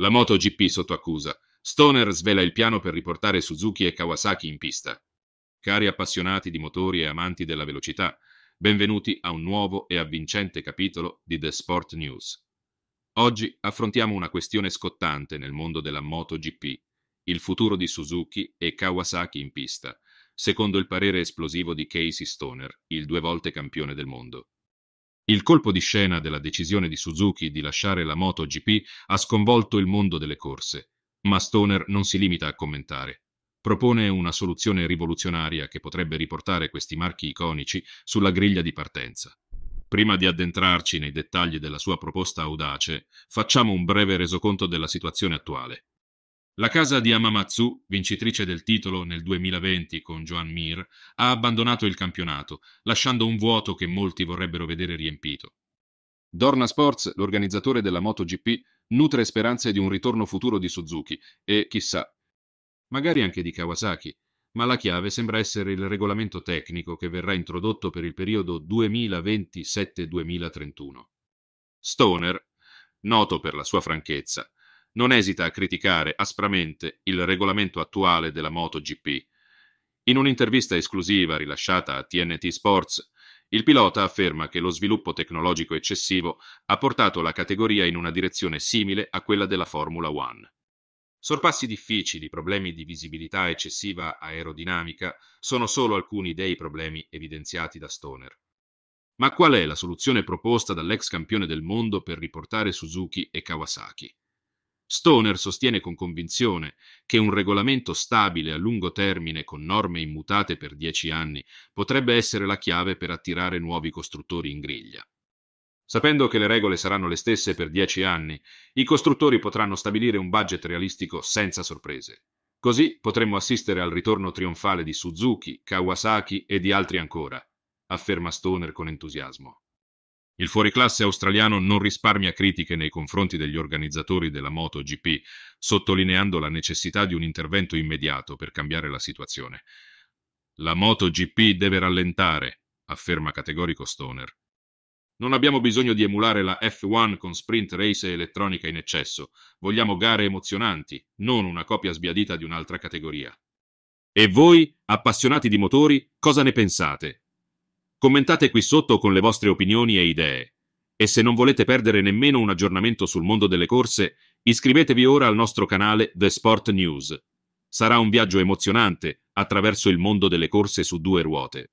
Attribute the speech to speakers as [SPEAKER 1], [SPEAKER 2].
[SPEAKER 1] La MotoGP sotto accusa. Stoner svela il piano per riportare Suzuki e Kawasaki in pista. Cari appassionati di motori e amanti della velocità, benvenuti a un nuovo e avvincente capitolo di The Sport News. Oggi affrontiamo una questione scottante nel mondo della MotoGP, il futuro di Suzuki e Kawasaki in pista, secondo il parere esplosivo di Casey Stoner, il due volte campione del mondo. Il colpo di scena della decisione di Suzuki di lasciare la MotoGP ha sconvolto il mondo delle corse, ma Stoner non si limita a commentare. Propone una soluzione rivoluzionaria che potrebbe riportare questi marchi iconici sulla griglia di partenza. Prima di addentrarci nei dettagli della sua proposta audace, facciamo un breve resoconto della situazione attuale. La casa di Amamatsu, vincitrice del titolo nel 2020 con Joan Mir, ha abbandonato il campionato, lasciando un vuoto che molti vorrebbero vedere riempito. Dorna Sports, l'organizzatore della MotoGP, nutre speranze di un ritorno futuro di Suzuki e, chissà, magari anche di Kawasaki, ma la chiave sembra essere il regolamento tecnico che verrà introdotto per il periodo 2027-2031. Stoner, noto per la sua franchezza, non esita a criticare aspramente il regolamento attuale della MotoGP. In un'intervista esclusiva rilasciata a TNT Sports, il pilota afferma che lo sviluppo tecnologico eccessivo ha portato la categoria in una direzione simile a quella della Formula One. Sorpassi difficili, problemi di visibilità eccessiva aerodinamica sono solo alcuni dei problemi evidenziati da Stoner. Ma qual è la soluzione proposta dall'ex campione del mondo per riportare Suzuki e Kawasaki? Stoner sostiene con convinzione che un regolamento stabile a lungo termine con norme immutate per dieci anni potrebbe essere la chiave per attirare nuovi costruttori in griglia. Sapendo che le regole saranno le stesse per dieci anni, i costruttori potranno stabilire un budget realistico senza sorprese. Così potremmo assistere al ritorno trionfale di Suzuki, Kawasaki e di altri ancora, afferma Stoner con entusiasmo. Il fuoriclasse australiano non risparmia critiche nei confronti degli organizzatori della MotoGP, sottolineando la necessità di un intervento immediato per cambiare la situazione. La MotoGP deve rallentare, afferma categorico Stoner. Non abbiamo bisogno di emulare la F1 con sprint race e elettronica in eccesso, vogliamo gare emozionanti, non una copia sbiadita di un'altra categoria. E voi, appassionati di motori, cosa ne pensate? Commentate qui sotto con le vostre opinioni e idee. E se non volete perdere nemmeno un aggiornamento sul mondo delle corse, iscrivetevi ora al nostro canale The Sport News. Sarà un viaggio emozionante attraverso il mondo delle corse su due ruote.